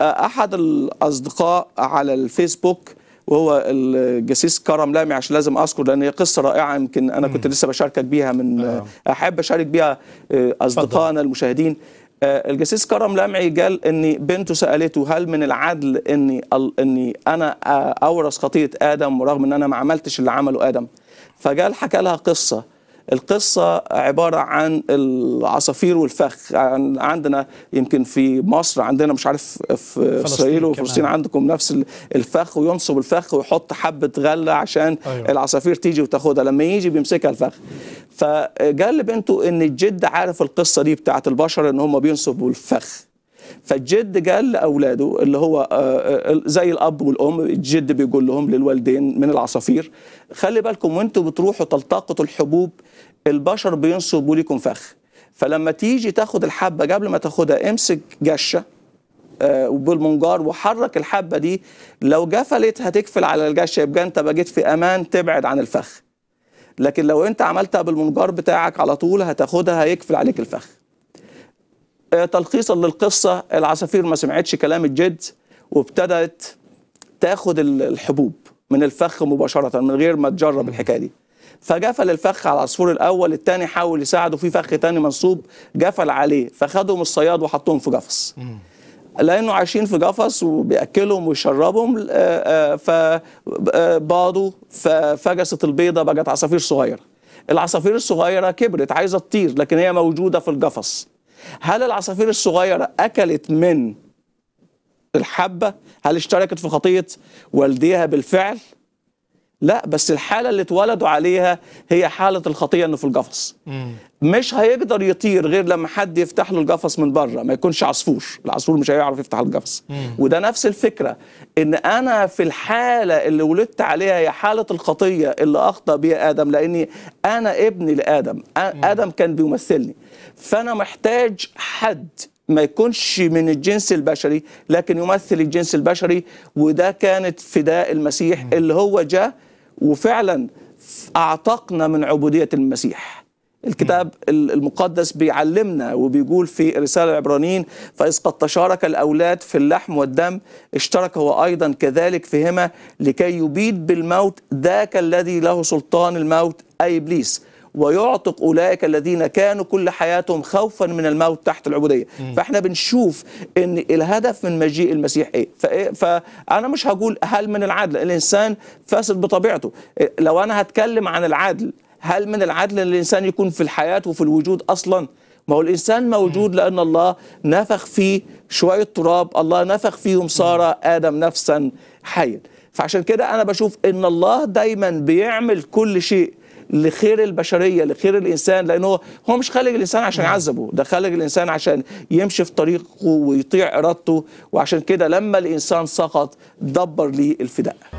احد الاصدقاء على الفيسبوك وهو الجسيس كرم لامي عشان لازم اذكر لان هي قصه رائعه يمكن انا كنت لسه بشاركك بيها من آه. احب اشارك بيها آه، اصدقائنا المشاهدين آه، الجسيس كرم لامعي قال ان بنته سالته هل من العدل اني اني انا اورث خطيه ادم رغم ان انا ما عملتش اللي عمله ادم فقال حكى لها قصه القصة عبارة عن العصافير والفخ عندنا يمكن في مصر عندنا مش عارف في إسرائيل وفلسطين عندكم نفس الفخ وينصب الفخ ويحط حبة غلة عشان أيوة. العصافير تيجي وتاخدها لما يجي بيمسكها الفخ فقال لبنته ان الجد عارف القصة دي بتاعت البشر ان هم بينصبوا الفخ فالجد قال لاولاده اللي هو آه، آه، زي الاب والام الجد بيقول لهم للوالدين من العصافير خلي بالكم وانتوا بتروحوا تلتقطوا الحبوب البشر بينصبوا لكم فخ فلما تيجي تاخد الحبه قبل ما تاخدها امسك جشه آه، بالمنجار وحرك الحبه دي لو جفلت هتقفل على الجشه يبقى انت بقيت في امان تبعد عن الفخ لكن لو انت عملتها بالمنجار بتاعك على طول هتاخدها هيقفل عليك الفخ آه، تلخيصا للقصة العصافير ما سمعتش كلام الجد وابتدت تاخد الحبوب من الفخ مباشرة من غير ما تجرب الحكاية دي فجفل الفخ على العصفور الأول الثاني حاول يساعده في فخ تاني منصوب جفل عليه فخدهم الصياد وحطهم في قفص لأنه عايشين في قفص وبيأكلهم ويشربهم آه، آه، فباضوا ففجست البيضة بقت عصافير صغيرة العصافير الصغيرة كبرت عايزة تطير لكن هي موجودة في القفص هل العصافير الصغيرة أكلت من الحبة هل اشتركت في خطية والديها بالفعل لا بس الحالة اللي اتولدوا عليها هي حالة الخطية انه في القفص مش هيقدر يطير غير لما حد يفتح له القفص من بره ما يكونش عصفور العصفور مش هيعرف يفتح القفص وده نفس الفكرة ان انا في الحالة اللي ولدت عليها هي حالة الخطية اللي اخطأ بيها ادم لاني انا ابني لادم ادم كان بيمثلني فانا محتاج حد ما يكونش من الجنس البشري لكن يمثل الجنس البشري وده كانت فداء المسيح اللي هو جاء وفعلا اعتقنا من عبوديه المسيح الكتاب المقدس بيعلمنا وبيقول في رسالة العبرانيين فإذ قد تشارك الأولاد في اللحم والدم اشترك هو أيضا كذلك فيهما لكي يبيد بالموت ذاك الذي له سلطان الموت أي إبليس ويعتق أولئك الذين كانوا كل حياتهم خوفا من الموت تحت العبودية م. فإحنا بنشوف أن الهدف من مجيء المسيح إيه فأنا إيه؟ مش هقول هل من العدل الإنسان فاسد بطبيعته إيه؟ لو أنا هتكلم عن العدل هل من العدل أن الإنسان يكون في الحياة وفي الوجود أصلاً ما هو الإنسان موجود لأن الله نفخ فيه شوية تراب الله نفخ فيهم صار آدم نفسا حيا فعشان كده أنا بشوف إن الله دايما بيعمل كل شيء لخير البشريه لخير الانسان لانه هو مش خالق الانسان عشان نعم. يعذبه ده خالق الانسان عشان يمشي في طريقه ويطيع ارادته وعشان كده لما الانسان سقط دبر ليه الفداء